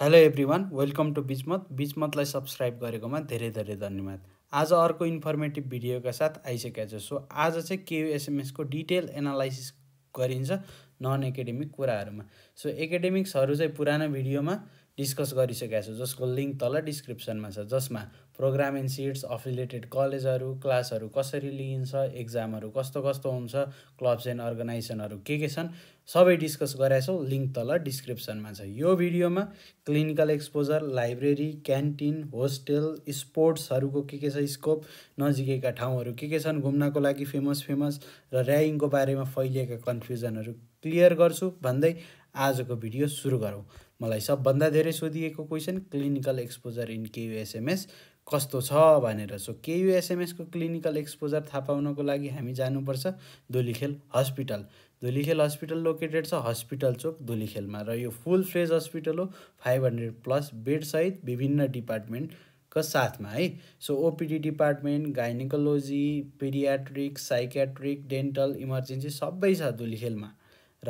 hello everyone welcome to Bichmat बिचमतलाई subscribe गरेकोमा धेरै धेरै धन्यवाद आज अर्को इन्फर्मेटिभ भिडियोका साथ आइसकेको छ सो आज चाहिँ केयुएसएमएसको डिटेल एनालाइसिस गरिन्छ नन एकाडेमिक कुराहरूमा सो एकाडेमिक्सहरू चाहिँ पुरानो भिडियोमा डिस्कस गरिसकेका छु जसको लिङ्क तल डिस्क्रिप्सनमा छ जसमा प्रोग्राम प्रोग्रामिङ सिट्स अफिलेटेड कलेजहरू क्लासहरू कसरी लिइन्छ एक्जामहरू कस्तो कस्तो हुन्छ क्लब्स एन्ड अर्गनाइजेसनहरू के के छन् सबै डिस्कस छौँ लिङ्क तल डिस्क्रिप्सनमा छ यो भिडियोमा clinical exposure library canteen hostel स्पोर्ट्सहरूको के के छ स्कोप नजिकैका ठाउँहरू के के छन् घुम्नको लागि फेमस फेमस र र्याइङको बारेमा फैलिएका कन्फ्युजनहरू क्लियर गर्छु भन्दै आजको भिडियो सुरु गरौँ मलाई सबभन्दा धेरै सोधिएको question clinical exposure in KUSMS कस्तो छ भनेर सो केयुएसएमएसको क्लिनिकल एक्सपोजर थाहा पाउनको लागि हामी जानुपर्छ Dhulikhel hospital Dhulikhel hospital located छ हस्पिटल चोक दोलीखेलमा र यो फुल फ्रेज हस्पिटल हो फाइभ हन्ड्रेड प्लस बेडसहित विभिन्न डिपार्टमेन्टको साथमा है so OPD department gynaecology paediatric psychiatric dental emergency सबै छ धुलिखेलमा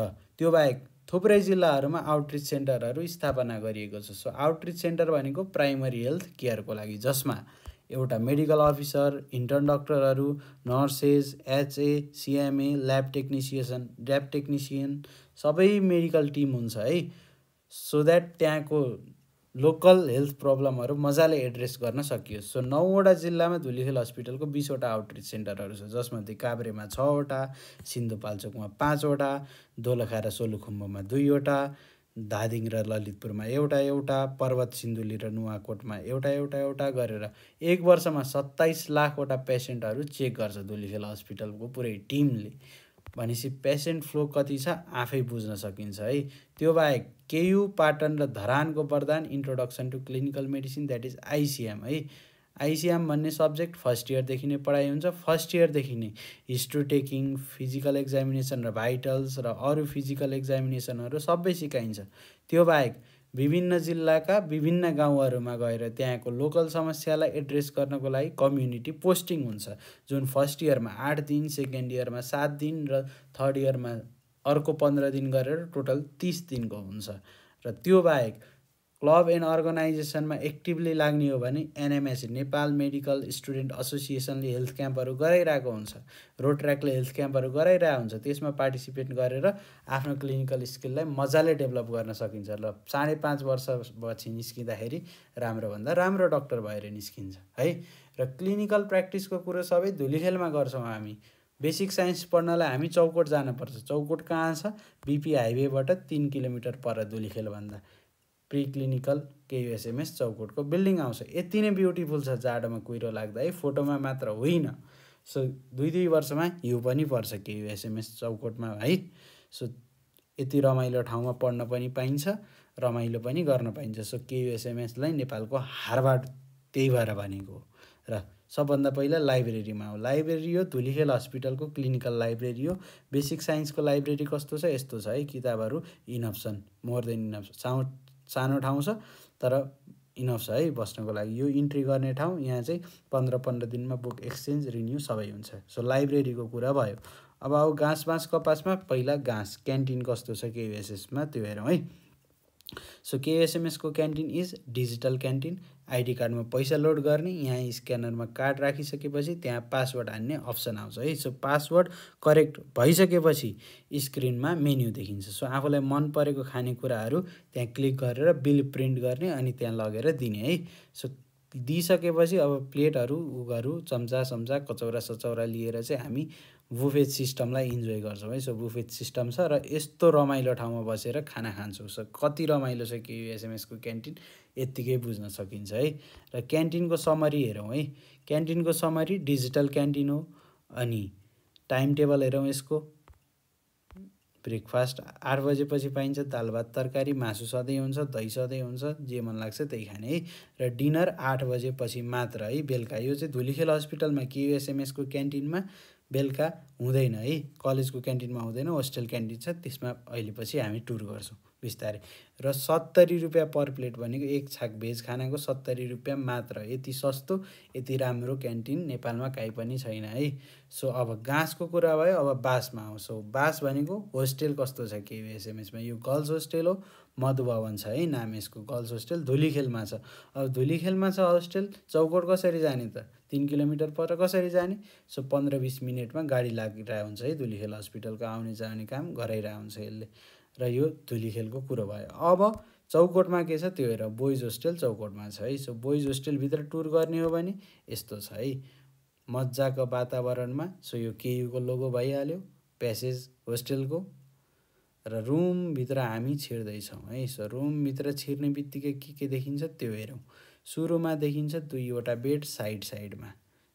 र त्यो बाहेक थुप्रै जिल्लाहरूमा आउटरिच सेन्टरहरू स्थापना गरिएको छ सो आउटरिच सेन्टर भनेको प्राइमरी हेल्थ केयरको लागि जसमा एउटा मेडिकल अफिसर इन्टर्न डक्टरहरू nurses HA CMA lab technician lab technician सबै मेडिकल टिम हुन्छ है सो द्याट त्यहाँको लोकल हेल्थ प्रब्लमहरू मजाले एड्रेस गर्न सकियोस् सो नौवटा जिल्लामा धुलीखेल हस्पिटलको बिसवटा आउटरिच सेन्टरहरू छ जसमध्ये काभ्रेमा छवटा सिन्धुपाल्चोकमा पाँचवटा दोलखा र सोलुखुम्बुमा दुईवटा धादिङ र ललितपुरमा एउटा एउटा पर्वत सिन्धुली र नुवाकोटमा एउटा एउटा एउटा गरेर एक वर्षमा सत्ताइस लाखवटा पेसेन्टहरू चेक गर्छ धुलीखेल हस्पिटलको पुरै टिमले भनेपछि पेसेन्ट फ्लो कति छ आफै बुझ्न सकिन्छ है त्यो बाहेक केयु पाटन र धरानको वरदान introduction to clinical medicine that is ICM है आइसिएम भन्ने सब्जेक्ट फर्स्ट इयरदेखि नै पढाइ हुन्छ फर्स्ट इयरदेखि नै हिस्ट्री टेकिङ फिजिकल एक्जामिनेसन र भाइटल्स र अरू फिजिकल एक्जामिनेसनहरू सबै सिकाइन्छ त्यो बाहेक विभिन्न जिल्लाका विभिन्न गाउँहरूमा गएर त्यहाँको लोकल समस्यालाई एड्रेस गर्नको लागि कम्युनिटी पोस्टिङ हुन्छ जुन फर्स्ट इयरमा आठ दिन सेकेन्ड इयरमा सात दिन र थर्ड इयरमा अर्को पन्ध्र दिन गरेर टोटल तिस दिनको हुन्छ र त्यो बाहेक क्लब एन्ड अर्गनाइजेसनमा एक्टिभली लाग्ने हो भने एनएमएस नेपाल मेडिकल स्टुडेन्ट एसोसिएसनले हेल्थ क्याम्पहरू गराइरहेको हुन्छ रोड ट्र्याकले हेल्थ क्याम्पहरू गराइरहेको हुन्छ त्यसमा पार्टिसिपेट गरेर आफ्नो क्लिनिकल स्किललाई मजाले डेभलप गर्न सकिन्छ र साढे पाँच वर्षपछि निस्किँदाखेरि राम्रोभन्दा राम्रो डक्टर भएर निस्किन्छ है र क्लिनिकल प्र्याक्टिसको कुरो सबै धुलिखेलमा गर्छौँ हामी बेसिक साइन्स पढ्नलाई हामी चौकोट जानुपर्छ चौकोट कहाँ छ बिपी हाइवेबाट तिन किलोमिटर पर धुलिखेलभन्दा क्लिनिकल केयुएसएमएस चौकोटको बिल्डिङ आउँछ यति नै ब्युटिफुल छ जाडोमा कुहिरो लाग्दा है फोटोमा मात्र होइन सो दुई दुई वर्षमा हिउँ पनि पर्छ केयुएसएमएस चौकोटमा है सो यति रमाइलो ठाउँमा पढ्न पनि पाइन्छ रमाइलो पनि गर्न पाइन्छ सो केयुएसएमएसलाई नेपालको हारबाट त्यही भएर भनेको र सबभन्दा पहिला लाइब्रेरीमा हो लाइब्रेरी हो धुलिखेल हस्पिटलको क्लिनिकल लाइब्रेरी हो बेसिक साइन्सको लाइब्रेरी कस्तो छ यस्तो छ है किताबहरू इनअप्सन मोर देन इनअप्सन साउन्ड सानो ठाउँ छ तर इनफ छ है बस्नको लागि यो इन्ट्री गर्ने ठाउँ यहाँ चाहिँ पन्ध्र पन्ध्र दिनमा बुक एक्सचेन्ज रिन्यू सबै हुन्छ सो लाइब्रेरीको कुरा भयो अब अब घाँस बाँस कपासमा पहिला घाँस क्यान्टिन कस्तो छ केभिएसएसमा त्यो हेरौँ है सो केएसएमएसको canteen is digital canteen ID कार्डमा पैसा लोड गर्ने यहाँ स्क्यानरमा कार्ड राखिसकेपछि त्यहाँ पासवर्ड हान्ने अप्सन आउँछ है सो पासवर्ड करेक्ट भइसकेपछि स्क्रिनमा मेन्यु देखिन्छ सो आफूलाई मन परेको खानेकुराहरू त्यहाँ क्लिक गरेर बिल प्रिन्ट गर्ने अनि त्यहाँ लगेर दिने है सो दिइसकेपछि अब प्लेटहरू उहरू चम्चा सम्चा कचौरा सचौरा लिएर चाहिँ हामी बुफेट सिस्टमलाई इन्जोय गर्छौँ है सो बुफेट सिस्टम छ र यस्तो रमाइलो ठाउँमा बसेर खाना खान्छौँ सो कति रमाइलो छ कि एसएमएसको क्यान्टिन यत्तिकै बुझ्न सकिन्छ है र क्यान्टिनको समरी हेरौँ है क्यान्टिनको समरी डिजिटल क्यान्टिन हो अनि टाइम टेबल हेरौँ यसको ब्रेकफास्ट आठ बजेपछि पाइन्छ दाल भात तरकारी मासु सधैँ हुन्छ दही सधैँ हुन्छ जे मन लाग्छ त्यही खाने है र डिनर आठ बजेपछि मात्र है बेलुका यो चाहिँ धुलीखेल हस्पिटलमा केयुएसएमएसको क्यान्टिनमा बेलुका हुँदैन है कलेजको क्यान्टिनमा हुँदैन होस्टेल क्यान्टिन छ त्यसमा अहिले पछि हामी टुर गर्छौँ बिस्तारै र सत्तरी रुपियाँ पर प्लेट भनेको एक छाक भेज खानाको सत्तरी रुपियाँ मात्र यति सस्तो यति राम्रो क्यान्टिन नेपालमा काहीँ पनि छैन है सो अब गाँसको कुरा भयो अब बाँसमा आउँछौँ बाँस भनेको होस्टेल कस्तो छ के एसएमएसमा यो गर्ल्स होस्टेल हो मधुभवन छ है नाम यसको गर्ल्स होस्टेल धुलीखेलमा छ अब धुलीखेलमा छ होस्टेल चौकोट कसरी जाने त तिन किलोमिटर पर कसरी जाने सो पन्ध्र बिस मिनटमा गाडी लागिरहेको हुन्छ है धुलीखेल हस्पिटलको आउने जाने काम गराइरहेको हुन्छ यसले र यो धुली खेलको कुरो भयो अब चौकोटमा के छ त्यो हेर बोइज होस्टेल चौकोटमा छ है सो बोइज होस्टेलभित्र टुर गर्ने हो भने यस्तो छ है मजाको वातावरणमा सो यो केयुको लोगो भइहाल्यो प्यासेज होस्टेलको र रुमभित्र हामी छिर्दैछौँ है सो रुमभित्र छिर्ने बित्तिकै के के देखिन्छ त्यो हेरौँ सुरुमा देखिन्छ दुईवटा बेड साइड साइडमा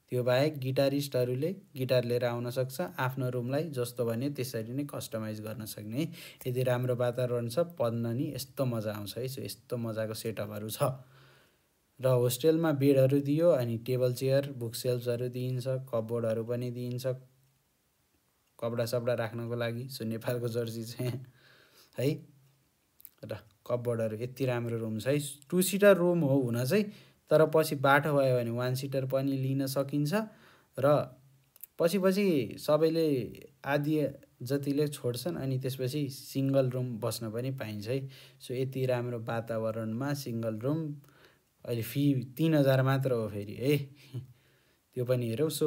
त्यो बाहेक गिटारिस्टहरूले गिटार लिएर आउन सक्छ आफ्नो रुमलाई जस्तो भन्यो त्यसरी नै कस्टमाइज गर्न सक्ने यदि राम्रो वातावरण छ पढ्न नि यस्तो मजा आउँछ है सो यस्तो मजाको सेटअपहरू छ र होस्टेलमा बेडहरू दियो अनि टेबल चेयर बुक सेल्फहरू दिइन्छ कपबोर्डहरू पनि दिइन्छ कपडा सपडा राख्नको लागि सो नेपालको जर्सी चाहिँ है र कपबोर्डहरू यति राम्रो रुम छ है टु सिटर रुम हो हुन चाहिँ तर पछि बाटो भयो भने वान सिटर पनि लिन सकिन्छ र पछि पछि सबैले आदि जतिले छोड्छन् अनि त्यसपछि सिङ्गल रुम बस्न पनि पाइन्छ है सो यति राम्रो वातावरणमा सिङ्गल रुम अहिले फी तिन हजार मात्र हो फेरि है त्यो पनि हेरौँ सो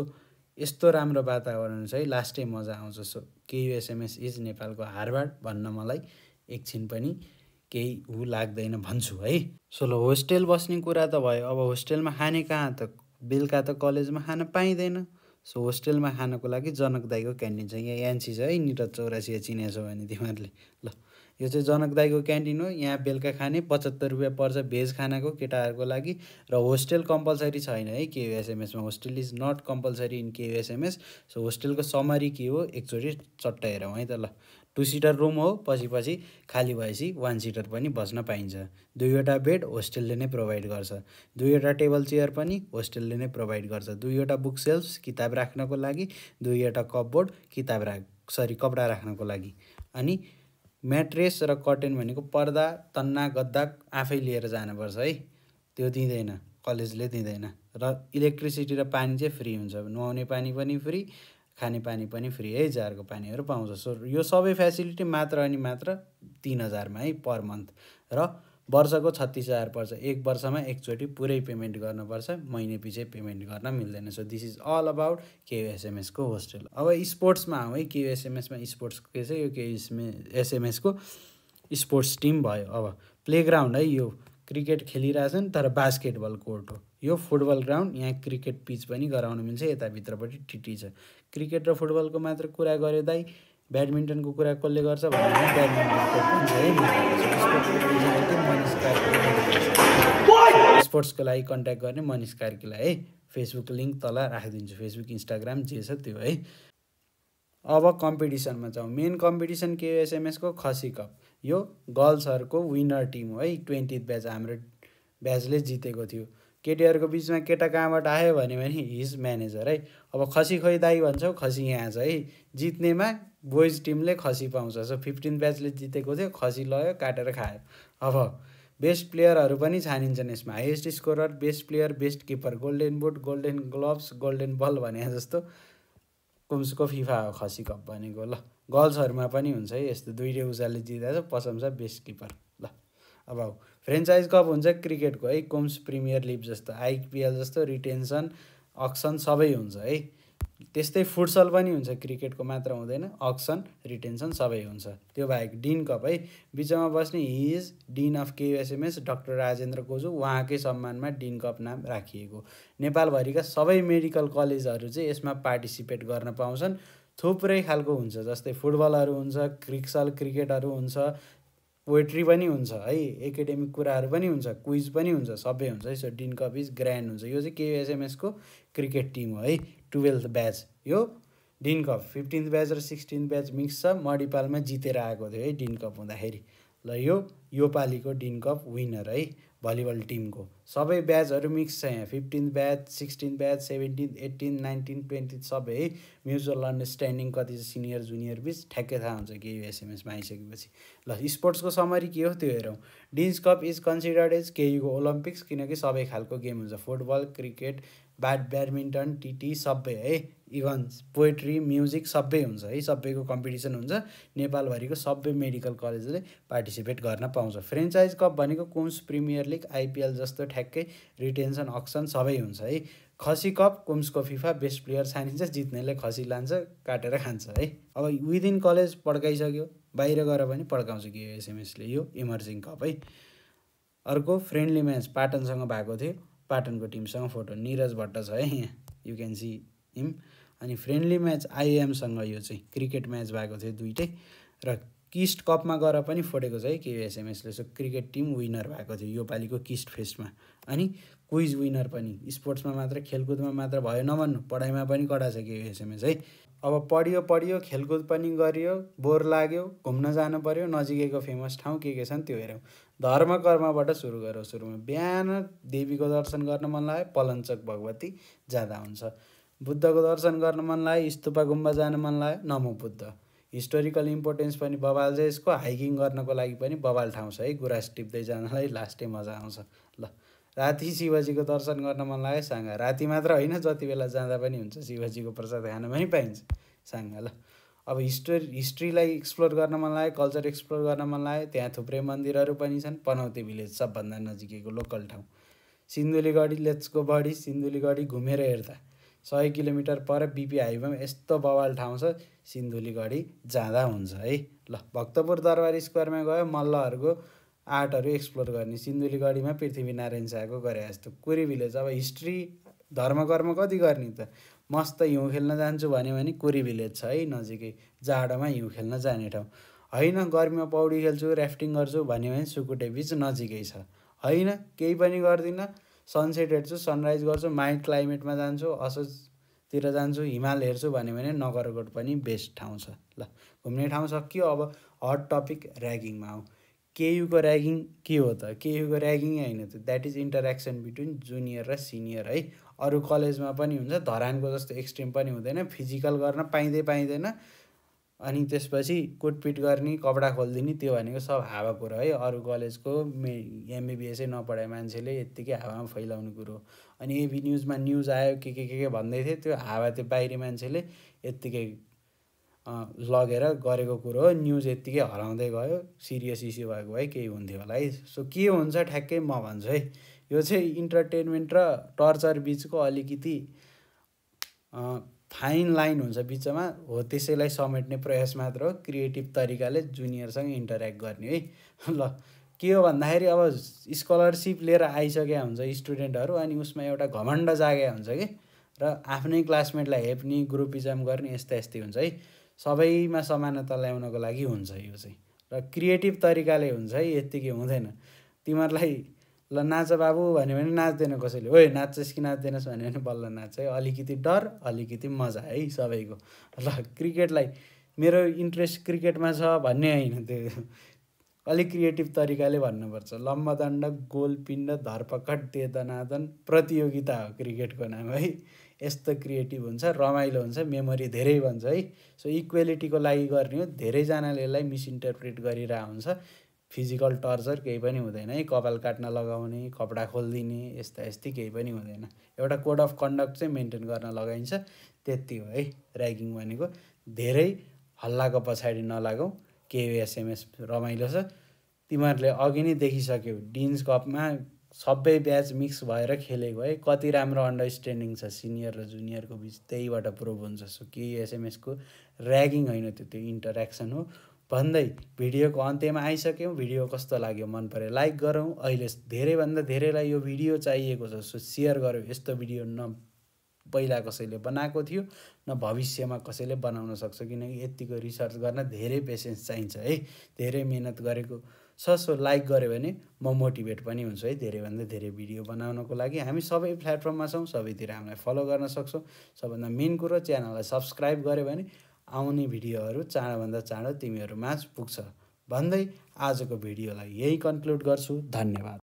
यस्तो राम्रो वातावरण छ चाहिँ लास्टै मजा आउँछ सो केयुएसएमएस इज नेपालको हार्भार्ड भन्न मलाई एकछिन पनि केही ऊ लाग्दैन भन्छु है सो ल होस्टेल बस्ने कुरा त भयो अब होस्टेलमा खाने कहाँ त बेलुका त कलेजमा खान पाइँदैन सो होस्टेलमा खानको लागि जनक जनकदाईको क्यान्टिन छ यहाँ एनसी छ है निरज चौरासी चिनेछौ भने तिमीहरूले ल यो चाहिँ जनक जनकदाईको क्यान्टिन हो यहाँ बेलुका खाने पचहत्तर रुपियाँ पर्छ भेज खानाको केटाहरूको लागि र होस्टेल कम्पलसरी छैन है केयुएसएमएसमा hostel is not compulsory in KUSMS so होस्टेलको समरी के हो एकचोटि चट्टा हेरौँ है त ल टु सिटर रुम हो पछि पछि खाली भएपछि वान सिटर पनि बस्न पाइन्छ दुईवटा बेड होस्टेलले नै प्रोभाइड गर्छ दुईवटा टेबल चेयर पनि होस्टेलले नै प्रोभाइड गर्छ दुईवटा बुक सेल्फ किताब राख्नको लागि दुईवटा कपबोर्ड किताब राख सरी कपडा राख्नको लागि अनि म्याट्रेस र कर्टेन भनेको पर्दा तन्ना गद्दा आफै लिएर जानुपर्छ है त्यो दिँदैन कलेजले दिँदैन र इलेक्ट्रिसिटी र पानी चाहिँ फ्री हुन्छ नुहाउने पानी पनि फ्री खानेपानी पनि फ्री है जारको पानीहरू पाउँछ सो यो सबै फेसिलिटी मात्र अनि मात्र तिन हजारमा है पर मन्थ र वर्षको छत्तिस हजार पर्छ एक वर्षमा एकचोटि पुरै पेमेन्ट गर्नुपर्छ महिने पछि पेमेन्ट गर्न मिल्दैन so this is all about केयुएसएमएसको होस्टेल अब स्पोर्ट्समा आऊ है केयुएसएमएसमा स्पोर्ट्स के छ यो केयुएसएमए एसएमएसको स्पोर्ट्स टिम भयो अब प्लेग्राउन्ड है यो क्रिकेट खेलिरहेछन् तर बास्केटबल कोर्ट हो यो फुटबल ग्राउन्ड यहाँ क्रिकेट पिच पनि गराउनु मिल्छ यताभित्रपट्टि टिटी छ क्रिकेट र फुटबलको मात्र कुरा गरे दाइ ब्याडमिन्टनको कुरा कसले गर्छ भने ब्याडमिन्टन स्पोर्ट्सको लागि कन्ट्याक्ट गर्ने मनिष कार्कीलाई है फेसबुक लिङ्क तल राखिदिन्छु फेसबुक इन्स्टाग्राम जे छ त्यो है अब कम्पिटिसनमा जाउँ मेन कम्पिटिसन के हो एसएमएसको खसी कप यो गर्ल्सहरूको विनर टिम हो है ट्वेन्टी ब्याच हाम्रो ब्याचले जितेको थियो केटीहरूको बिचमा केटा कहाँबाट आयो भने पनि हिज म्यानेजर है अब खसी खोइ दाई भन्छौ खसी यहाँ छ है जित्नेमा बोइज टिमले खसी पाउँछ सो फिफ्टिन ब्याचले जितेको थियो खसी लयो काटेर खायो अब बेस्ट प्लेयरहरू पनि छानिन्छन् यसमा highest scorer best player best keeper golden boot golden gloves golden ball भने जस्तो कुम्सको फिफा हो खसी कप भनेको ल गर्ल्सहरूमा पनि हुन्छ है यस्तो दुइटै उजाले जित्दा चाहिँ पसम्छ बेस्ट किपर अब फ्रेन्चाइज कप हुन्छ क्रिकेटको है कोम्स प्रिमियर लिग जस्तो आइपिएल जस्तो रिटेन्सन अक्सन सबै हुन्छ है त्यस्तै फुटसल पनि हुन्छ क्रिकेटको मात्र हुँदैन अक्सन रिटेन्सन सबै हुन्छ त्यो बाहेक डिन कप है बिचमा बस्ने his dean of KUSMS doctor Rajendra Koju उहाँकै सम्मानमा डिन कप नाम राखिएको नेपालभरिका सबै मेडिकल कलेजहरू चाहिँ यसमा पार्टिसिपेट गर्न पाउँछन् थुप्रै खालको हुन्छ जस्तै फुटबलहरू हुन्छ क्रिक्सल क्रिकेटहरू हुन्छ पोइट्री पनि हुन्छ है एकाडेमिक कुराहरू पनि हुन्छ क्विज पनि हुन्छ सबै हुन्छ यसो डिन कप इज ग्रान्ड हुन्छ यो चाहिँ केएसएमएसको क्रिकेट टिम हो है टुवेल्थ ब्याच यो डिन कप फिफ्टिन्थ ब्याच र सिक्सटिन्थ ब्याच मिक्स छ मडिपालमा जितेर आएको थियो है डिन कप हुँदाखेरि ल यो योपालिको डिन कप विनर है भलिबल टिमको सबै ब्याचहरू मिक्स छ यहाँ fifteen batch sixteen batch seventeen eighteen nineteen twenty सबै है म्युचुअल अन्डरस्ट्यान्डिङ कति छ सिनियर जुनियर बिच ठ्याक्कै थाहा हुन्छ कि युएसएमएसमा आइसकेपछि ल स्पोर्ट्सको समरी के हो त्यो हेरौँ dean's cup is considered as केयुको ओलम्पिक्स किनकि सबै खालको गेम हुन्छ football cricket bad badminton TT सबै है इभन्स पोएट्री म्युजिक सबै हुन्छ है सबैको कम्पिटिसन हुन्छ नेपालभरिको सबै मेडिकल कलेजले पार्टिसिपेट गर्न पाउँछ फ्रेन्चाइज कप भनेको कुम्स प्रिमियर लिग आइपिएल जस्तो ठ्याक्कै रिटेन्सन अक्सन सबै हुन्छ है खसी कप कुम्सको फिफा बेस्ट प्लेयर छानिन्छ जित्नेले खसी लान्छ काटेर खान्छ है अब विदिन कलेज पड्काइसक्यो बाहिर गएर पनि पड्काउँछ कि यो एसएमएसले यो इमर्जिङ कप है अर्को फ्रेन्डली म्याच पाटनसँग भएको थियो पाटनको टिमसँग फोटो निरज भट्ट छ है यहाँ यु क्यान सी हिम अनि फ्रेन्डली म्याच आइएमसँग यो चाहिँ क्रिकेट म्याच भएको थियो दुइटै र किस्ट कपमा गएर पनि फोटेको छ है केएसएमएसले सो क्रिकेट टिम विनर भएको थियो योपालिको किस्ट फेस्टमा अनि क्विज विनर पनि स्पोर्ट्समा मात्र खेलकुदमा मात्र भयो नभन्नु पढाइमा पनि कडा छ केएसएमएस है अब पढियो पढियो खेलकुद पनि गरियो बोर लाग्यो घुम्न जानु पऱ्यो नजिकैको फेमस ठाउँ के के छन् त्यो हेऱ्यौँ धर्म कर्मबाट सुरु गरौँ सुरुमा बिहान देवीको दर्शन गर्न मन लाग्यो पलञ्चक भगवती जाँदा हुन्छ बुद्धको दर्शन गर्न मन लाग्यो स्तुपा गुम्बा जान मन लाग्यो नमो बुद्ध हिस्टोरिकल इम्पोर्टेन्स पनि बबाल छ यसको हाइकिङ गर्नको लागि पनि बबाल ठाउँ छ है गुराँस टिप्दै जानलाई लास्टै मजा आउँछ ल राति शिवजीको दर्शन गर्न मन लाग्यो साँग राति मात्र होइन जति बेला जाँदा पनि हुन्छ शिवजीको प्रसाद खान पनि पाइन्छ साँग ल अब हिस्टोरी हिस्ट्रीलाई एक्सप्लोर गर्न मन लाग्यो कल्चर एक्सप्लोर गर्न मन लाग्यो त्यहाँ थुप्रै मन्दिरहरू पनि छन् पनौती भिलेज सबभन्दा नजिकैको लोकल ठाउँ सिन्धुलीगढी लेट्सको बढी सिन्धुलीगढी घुमेर हेर्दा सय किलोमिटर पर बिपी हाइवेमा यस्तो बवाल ठाउँ छ सिन्धुलीगढी जाँदा हुन्छ है ल भक्तपुर दरबार स्क्वायरमा गयो मल्लहरूको आर्टहरू एक्सप्लोर गर्ने सिन्धुलीगढीमा पृथ्वीनारायण शाहको गरे जस्तो कोरी भिलेज अब हिस्ट्री धर्मकर्म कति गर्ने त मस्त हिउँ खेल्न जान्छु भन्यो भने कोरी भिलेज छ है नजिकै जाडोमा हिउँ खेल्न जाने ठाउँ होइन गर्मीमा पौडी खेल्छु ऱ्याफ्टिङ गर्छु भन्यो भने सुकुटे बिच नजिकै छ होइन केही पनि गर्दिनँ सनसेट हेर्छु सनराइज गर्छु माइल्ड क्लाइमेटमा जान्छु असोजतिर जान्छु हिमाल हेर्छु भन्यो भने नगरकोट पनि बेस्ट ठाउँ छ ल घुम्ने ठाउँ सकियो अब हट टपिक ऱ्यागिङमा आऊ केयुको ऱ्यागिङ के हो त केयुको ऱ्यागिङ होइन त that is interaction between junior र सिनियर है अरू कलेजमा पनि हुन्छ धरानको जस्तो एक्सट्रिम पनि हुँदैन फिजिकल गर्न पाइँदै पाइँदैन अनि त्यसपछि कुटपिट गर्ने कपडा खोलिदिने त्यो भनेको सब हावा कुरो है अरू कलेजको मे एमबिबिएसै नपढाए मान्छेले यत्तिकै हावामा फैलाउने कुरो अनि एबी न्युजमा न्युज आयो के के के के भन्दै थिए त्यो हावा त्यो बाहिरी मान्छेले यत्तिकै लगेर गरेको कुरो हो न्युज यत्तिकै हराउँदै गयो सिरियस इस्यु भएको है केही हुन्थ्यो होला है सो के हुन्छ ठ्याक्कै म भन्छु है यो चाहिँ इन्टरटेन्मेन्ट र टर्चर बिचको अलिकति फाइन लाइन हुन्छ बिचमा हो त्यसैलाई समेट्ने प्रयास मात्र हो क्रिएटिभ तरिकाले जुनियरसँग इन्टरेक्ट गर्ने है ल के हो भन्दाखेरि अब स्कलरसिप लिएर आइसकेका हुन्छ स्टुडेन्टहरू अनि उसमा एउटा घमण्ड जागेका हुन्छ कि र आफ्नै क्लासमेटलाई हेप्ने ग्रुपिजम गर्ने यस्तै यस्तै हुन्छ है सबैमा समानता ल्याउनको लागि हुन्छ यो चाहिँ र क्रिएटिभ तरिकाले हुन्छ है यत्तिकै हुँदैन तिमीहरूलाई ल नाच बाबु भन्यो भने नाच्दैन कसैले ओइ नाच्छस् कि नाच्दैनस् भन्यो भने बल्ल नाच्छ है अलिकति डर अलिकति मजा है सबैको ल क्रिकेटलाई मेरो इन्ट्रेस्ट क्रिकेटमा छ भन्ने होइन त्यो अलिक क्रिएटिभ तरिकाले भन्नुपर्छ लम्बदण्ड गोलपिण्ड धरपकड देदनादन प्रतियोगिता हो क्रिकेटको नाम है यस्तो क्रिएटिभ हुन्छ रमाइलो हुन्छ मेमोरी धेरै भन्छ है सो इक्वेलिटीको लागि गर्ने हो धेरैजनाले यसलाई मिसइन्टरप्रिट गरिरहेको हुन्छ फिजिकल टर्चर केही पनि हुँदैन है कपाल काट्न लगाउने कपडा खोलिदिने यस्ता यस्तै केही पनि हुँदैन एउटा कोड अफ कन्डक्ट चाहिँ मेन्टेन गर्न लगाइन्छ त्यति हो है ऱ्यागिङ भनेको धेरै हल्लाको पछाडि नलागौ के एसएमएस रमाइलो छ तिमीहरूले अघि नै देखिसक्यौ डिन्स कपमा सबै ब्याच मिक्स भएर खेलेको है कति राम्रो अन्डरस्ट्यान्डिङ छ सिनियर र जुनियरको बिच त्यहीबाट प्रुभ हुन्छ सो केही एसएमएसको ऱ्यागिङ होइन त्यो त्यो इन्टरेक्सन हो भन्दै भिडियोको अन्त्यमा आइसक्यौँ भिडियो कस्तो लाग्यो मन पऱ्यो लाइक गरौँ अहिले धेरैभन्दा धेरैलाई यो भिडियो चाहिएको छ सो सेयर गऱ्यौँ यस्तो भिडियो न पहिला कसैले बनाएको थियो न भविष्यमा कसैले बनाउन सक्छ किनकि यत्तिको रिसर्च गर्न धेरै पेसेन्स चाहिन्छ है धेरै मिहिनेत गरेको छ सो लाइक गऱ्यो भने म मोटिभेट पनि हुन्छु है धेरैभन्दा धेरै भिडियो बनाउनको लागि हामी सबै प्लेटफर्ममा छौँ सबैतिर हामीलाई फलो गर्न सक्छौँ सबभन्दा मेन कुरो च्यानललाई सब्सक्राइब गऱ्यो भने आउने भिडियोहरू चाँडोभन्दा चाँडो तिमीहरूमाझ पुग्छ भन्दै आजको भिडियोलाई यही कन्क्लुड गर्छु धन्यवाद